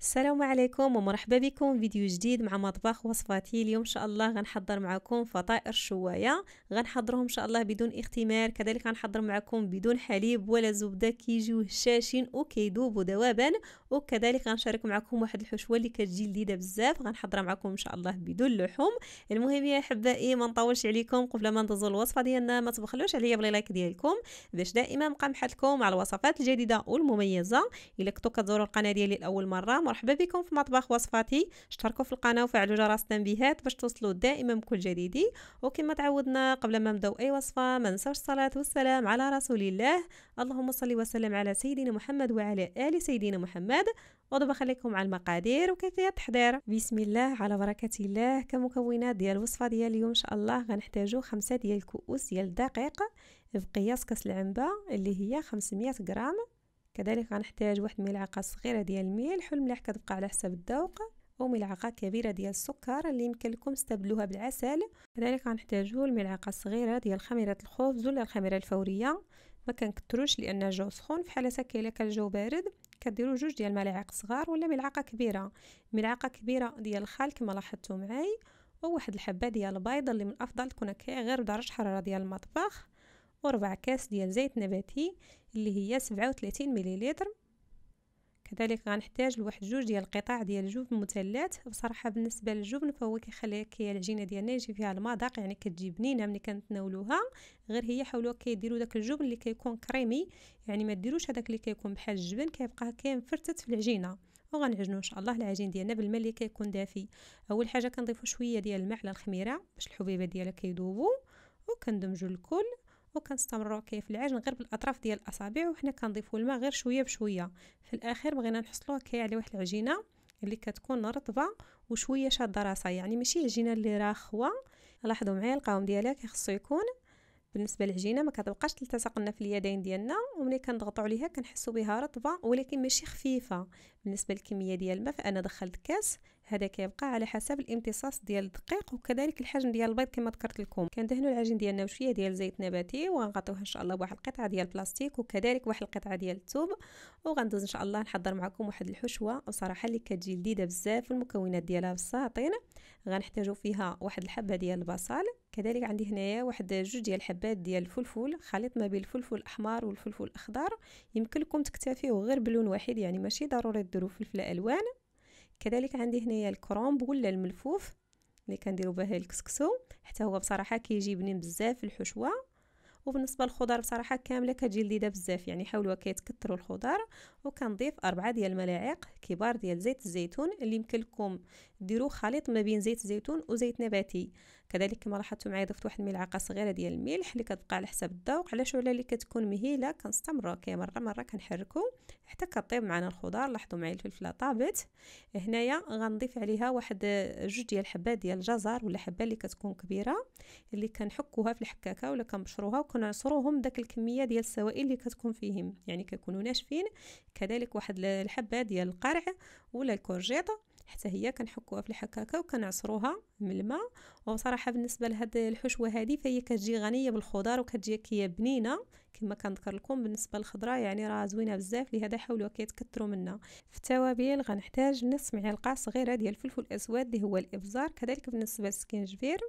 السلام عليكم ومرحبا بكم فيديو جديد مع مطبخ وصفاتي اليوم ان شاء الله غنحضر معكم فطائر شوايه غنحضرهم ان شاء الله بدون اختمار كذلك غنحضر معكم بدون حليب ولا زبده كيجيو هشاشين وكيذوبوا دوابا وكذلك غنشارك معكم واحد الحشوه اللي كتجي لذيذه بزاف غنحضرها معكم ان شاء الله بدون لحوم المهم يا احبائي ما نطولش عليكم قبل ما ندوزو الوصفه ديالنا ما تبخلوش عليا باللايك ديالكم باش دائما نبقى محلكم على الوصفات الجديده والمميزه الا كنتو كتزوروا القناه ديالي لاول مره مرحبا بكم في مطبخ وصفاتي اشتركوا في القناه وفعلوا جرس التنبيهات باش توصلوا دائما بكل جديد وكما تعودنا قبل ما نبداو اي وصفه ما ننساوش الصلاه والسلام على رسول الله اللهم صل وسلم على سيدنا محمد وعلى ال سيدنا محمد ودابا خليكم على المقادير وكيفيه التحضير بسم الله على بركه الله كمكونات ديال الوصفه ديال اليوم ان شاء الله غنحتاجو خمسة ديال الكؤوس ديال الدقيق بقياس كاس العنبه اللي هي 500 غرام كذلك غنحتاج واحد ملعقه صغيره ديال الملح والملح كتبقى على حسب الذوق وملعقه كبيره ديال السكر اللي يمكن لكم تستبدلوها بالعسل كذلك غنحتاجو الملعقه الصغيره ديال خميره الخبز ولا الخميره الفوريه ما كنكثروش لان الجو سخون حاله هكا الا كان الجو بارد كديروا جوج ديال الملاعق صغار ولا ملعقه كبيره ملعقه كبيره ديال الخال كما لاحظتوا معاي وواحد الحبه ديال البيض اللي من الافضل تكون غير درجه حراره ديال المطبخ وربع كاس ديال زيت نباتي اللي هي سبعة وثلاثين مليلتر كذلك غنحتاج لواحد جوج ديال القطاع ديال الجبن مثلث بصراحه بالنسبه للجبن فهو كيخلي كي العجينه ديالنا يجي فيها المذاق يعني كتجي بنينه نعم ملي كنتناولوها غير هي حاولوا كيديروا داك الجبن اللي كيكون كريمي يعني ما ديروش هذاك اللي كيكون بحال الجبن كيبقى كينفرتت في العجينه وغنعجنوا ان شاء الله العجين ديالنا بالماء اللي كيكون دافي اول حاجه كنضيفوا شويه ديال الماء على الخميره باش الحبيبات ديالها كيذوبوا وكندمجوا الكل وكنستمروا كيف العجن غير بالاطراف ديال الاصابع وحنا كنضيفوا الماء غير شويه بشويه في الاخير بغينا نحصلوا كي على واحد العجينه اللي كتكون رطبه وشويه شاده راسها يعني ماشي عجينه اللي راخوه لاحظوا معايا القوام ديالها كيخصو يكون بالنسبه للعجينه ما كتبقاش تلتصق لنا في اليدين ديالنا وملي كنضغطوا عليها كنحسوا بها رطبه ولكن ماشي خفيفه بالنسبه للكميه ديال الماء فانا دخلت كاس هذا كيبقى على حسب الامتصاص ديال الدقيق وكذلك الحجم ديال البيض كما ذكرت لكم كندهنوا العجين ديالنا بشويه ديال زيت نباتي وغنغطيوها ان شاء الله بواحد القطعه ديال البلاستيك وكذلك واحد القطعه ديال الثوب وغندوز ان شاء الله نحضر معكم واحد الحشوه وصراحه اللي كتجي لذيذه بزاف والمكونات ديالها بساطين غنحتاجوا فيها واحد الحبه ديال البصل كذلك عندي هنايا واحد جوج ديال الحبات ديال الفلفل خليط ما بين الفلفل الاحمر والفلفل الاخضر يمكن لكم تكتفيو غير بلون واحد يعني ماشي ضروري ديروا فلفل الوان كذلك عندي هنايا الكرومب ولا الملفوف اللي كنديروا به الكسكسو حتى هو بصراحه كيجي بنين بزاف في الحشوه وبالنسبه للخضر بصراحه كامله كتجي لذيذه بزاف يعني حاولوا كيتكثروا الخضر وكنضيف أربعة ديال الملاعق كبار ديال زيت الزيتون اللي يمكن لكم ديروا خليط ما بين زيت الزيتون وزيت نباتي كذلك كما لاحظتوا معايا ضفت واحد الملعقه صغيره ديال الملح اللي كتبقى على حسب الذوق على شعله اللي كتكون مهيله كنستمروا كي مره مره كنحركو حتى كطيب معنا الخضار لاحظوا معايا الفلفله طابت هنايا غنضيف عليها واحد جوج ديال الحبات ديال الجزر ولا حبه اللي كتكون كبيره اللي كنحكوها في الحكاكه ولا كنبشروها وكنعصروهم داك الكميه ديال السوائل اللي كتكون فيهم يعني كيكونوا ناشفين كذلك واحد الحبه ديال القرع ولا الكورجيط حتى هي كنحكوها في الحكاكه وكنعصروها من الماء وصراحه بالنسبه لهاد الحشوه هذه فهي كتجي غنيه بالخضار وكتجي كي بنينه كما كنذكر لكم بالنسبه للخضره يعني راه زوينه بزاف لهذا حاولوا كيتكثروا منها في التوابل غنحتاج نص معلقه صغيره ديال الفلفل الاسود اللي هو الابزار كذلك بالنسبه للسكينجبير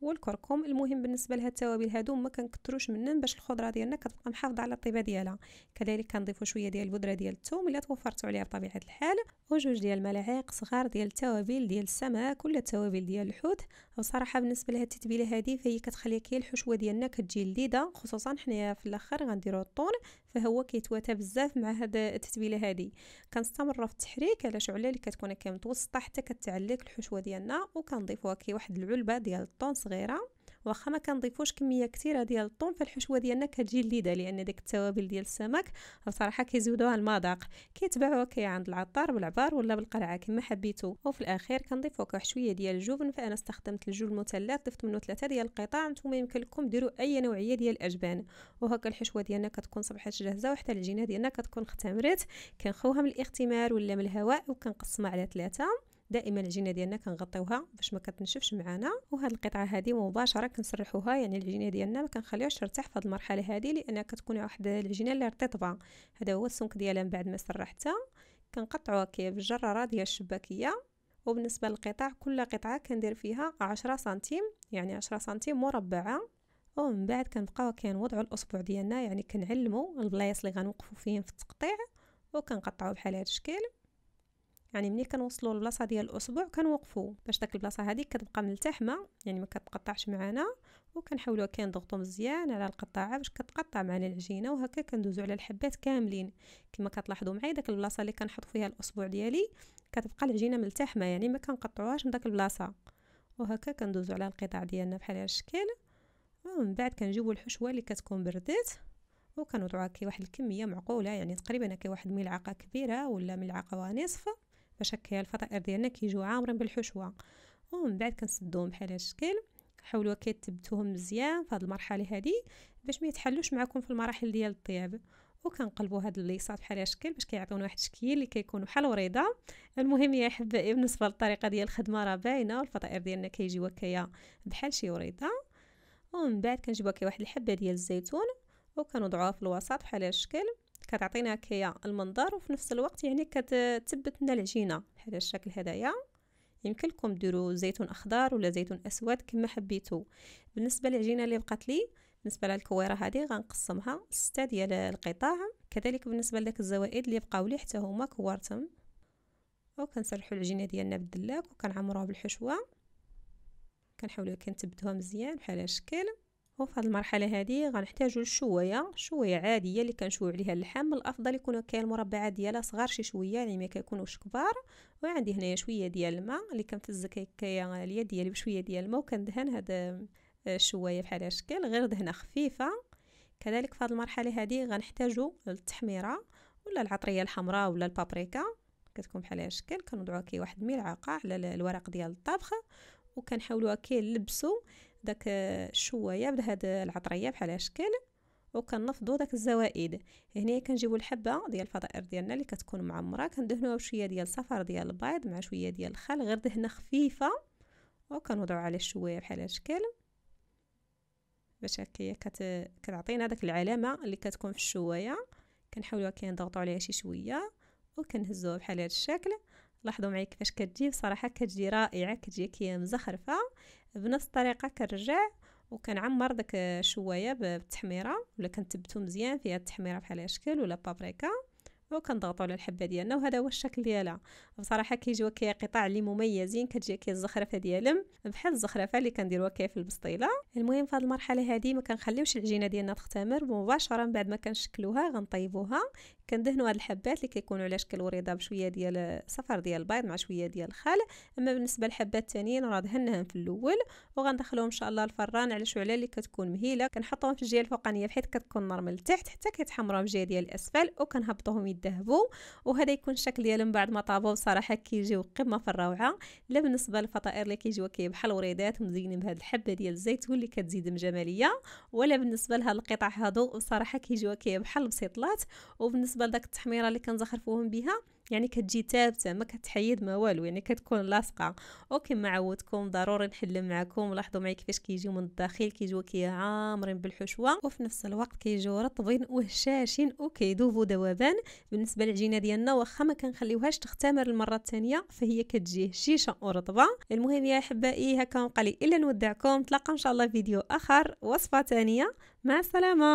والكركم المهم بالنسبه لهاد التوابل هادو ما كنكثروش منهم باش الخضره ديالنا كتبقى محافظه على الطيبه ديالها كذلك كنضيفوا شويه ديال البودره ديال الثوم الا توفرتوا عليها بطبيعه الحال وجوج ديال الملاعق صغار ديال التوابل ديال السمك ولا التوابل ديال الحوت وصراحه بالنسبه لهاد التتبيله هذه فهي كتخليك هي الحشوه ديالنا كتجي لذيذه خصوصا حنايا في الاخر غنديروا الطون فهو كيتواتى بزاف مع هاد التتبيله هذه كنستمر في التحريك على شعله اللي كتكون كي متوسطه حتى كتعلق الحشوه ديالنا وكنضيفوها كي واحد العلبه ديال الطون صغيره واخا ما كنضيفوش كميه كثيره ديال الطون فالحشوه ديالنا كتجي لذيذه لان ديك التوابل ديال السمك بصراحه كيزيدوها المذاق كيتباعوها كي عند العطار بالعبار ولا بالقرعه كما حبيتو وفي الاخير كنضيفو شويه ديال الجبن فانا استخدمت الجبن المثلث ضفت منه ثلاثه ديال القطع نتوما يمكن لكم ديروا اي نوعيه ديال الاجبان وهكا الحشوه ديالنا كتكون صبحات جاهزه وحتى العجينه ديالنا كتكون اختمرت كنخوها من الاختمار ولا من الهواء وكنقسمها على ثلاثه دائما العجينه ديالنا كنغطيوها باش ما كتنشفش معانا وهاد القطعه هذه مباشره كنسرحوها يعني العجينه ديالنا ما كنخليوهاش ترتاح في هاد المرحله هذه لانها كتكون واحد العجينه اللي رطبه هذا هو السمك ديالها من بعد ما سرحتها كنقطعوها كي بالجراره ديال الشباكيه وبالنسبه للقطع كل قطعه كندير فيها 10 سنتيم يعني 10 سنتيم مربعه ومن بعد كنبقاو كنوضعوا الاصبع ديالنا يعني كنعلموا البلايص اللي غنوقفوا فيهم في التقطيع وكنقطعوا بحال هذا الشكل يعني ملي كنوصلوا للبلاصه ديال الاسبوع كنوقفوا باش داك البلاصه هذيك كتبقى ملتحمه يعني ما كتقطعش معانا وكنحاولوا كنضغطوا مزيان على القطاعه باش كتقطع معنا العجينه وهكا كندوزو على الحبات كاملين كما كتلاحظوا معايا داك البلاصه اللي كنحط فيها الاسبوع ديالي كتبقى العجينه ملتحمه يعني ما كنقطعوهاش من داك البلاصه وهكا كندوزو على القطع ديالنا بحال هذا الشكل ومن بعد كنجيبوا الحشوه اللي كتكون بردات وكنوضعوها كي واحد الكميه معقوله يعني تقريبا كي واحد ملعقه كبيره ولا ملعقه ونصف باش هكا الفطائر ديالنا كيجيو عامرين بالحشوه ومن بعد كنسدوهم بحال هاد الشكل حاولوا كتبتوهم مزيان في هذه المرحله هذه باش ما يتحلوش معكم في المراحل ديال الطياب وكنقلبوا هاد الليصات بحال هاد الشكل باش كيعطيونا واحد الشكل اللي كيكون بحال وريضه المهم يا احبائي بالنسبه للطريقه ديال الخدمه راه باينه والفطائر ديالنا كيجيو هكايا بحال شي وريضه ومن بعد كنجيبوا هكا واحد الحبه ديال الزيتون وكنوضعوها في الوسط بحال هاد الشكل كتعطينا هكايا المنظر وفي نفس الوقت يعني كتثبت لنا العجينه بحال الشكل هدايا يمكن لكم ديروا زيتون اخضر ولا زيتون اسود كما حبيتو بالنسبه للعجينه اللي بقات لي بالنسبه للكويره هذه غنقسمها لسته ديال القطاع كذلك بالنسبه لك الزوائد اللي بقاو لي حتى هما كورتهم وكنسرحوا العجينه ديالنا بالدلاك وكنعمروها بالحشوه كنحاولوا كنثبتوها مزيان بحال الشكل وفي هذه المرحله هذه غنحتاجوا الشوايه شويه عاديه اللي كنشويو عليها اللحم الافضل يكون كاين المربعات ديالها صغار شي شويه يعني ما كيكونوش كبار وعندي هنايا شويه ديال الما اللي كنفزك هكايا اليد ديالي بشويه ديال الماء وكندهن هاد آه، الشوايه بحال الشكل غير دهنه خفيفه كذلك في هذه المرحله هذه غنحتاجوا التحميره ولا العطريه الحمراء ولا البابريكا كتكون بحال الشكل كنوضعوا كي واحد الملعقه على الورق ديال الطبخ وكنحاولوا كي نلبسوا داك الشوايه بهاد العطريه بحال هشكل وكنفضوا داك الزوائد هنا كنجيبوا الحبه ديال الفطائر ديالنا اللي كتكون معمره كندهنوها بشويه ديال الصفر ديال البيض مع شويه ديال الخل غير دهنه خفيفه وكنوضعوا على الشوايه بحال هشكل باش هكا كت... كتعطينا داك العلامه اللي كتكون في الشوايه كنحاولوا كنضغطوا عليها شي شويه وكنهزوها بحال هذا الشكل لاحظوا معايا كيفاش كتجي بصراحه كتجي رائعه كتجي كي مزخرفه بنفس الطريقه كنرجع وكنعمر داك الشوايه بالتحميره ولا كنثبتو مزيان فيها التحميره بحال هشكل ولا بابريكا وكنضغطوا على الحبه ديالنا وهذا هو الشكل ديالها بصراحه كيجيو كي قطع اللي مميزين كتجي كي الزخرفه ديالهم بحال الزخرفه اللي كنديروها كي في البسطيله المهم في هذه المرحله هذه ما كنخليوش العجينه ديالنا تختمر مباشره من بعد ما كنشكلوها غنطيبوها كندهنوا هاد الحبات اللي كيكونوا على شكل وريضه بشويه ديال صفر ديال البيض مع شويه ديال الخل اما بالنسبه للحبات الثانيين راه دهنناهم في الاول وغندخلهم ان شاء الله الفران على شعله اللي كتكون مهيله كنحطهم في الجهه الفوقانيه بحيث كتكون نار من التحت حتى كيتحمروا في الجهه ديال الاسفل وكنهبطوهم يذهبوا وهذا يكون الشكل ديالهم بعد ما طابوا بصراحه كيجيو قمه في الروعه لا بالنسبه للفطائر اللي كيجيو كي بحال وريدات مزينين بهاد الحبه ديال الزيتون اللي كتزيد من جماليه ولا بالنسبه لهاد القطع هادو بصراحه كيجيو كي بحال بسيطلات وبالنسبه بالنسبه لداك التحميره اللي كنزخرفوهم بها يعني كتجي ثابته ما كتحيد ما والو يعني كتكون لاصقه اوكي ما عودتكم ضروري نحل معكم لاحظوا معايا كيفاش كيجيو من الداخل كيجيو كي عامرين بالحشوه وفي نفس الوقت كيجيو رطبين وهشاشين وكيدوبوا ذوبان بالنسبه للعجينه ديالنا واخا ما كنخليوهاش تختمر المره الثانيه فهي كتجي هشيشه ورطبه المهم يا احبائي هكا بقى الا نودعكم نتلاقاو ان شاء الله فيديو اخر وصفه ثانيه مع السلامه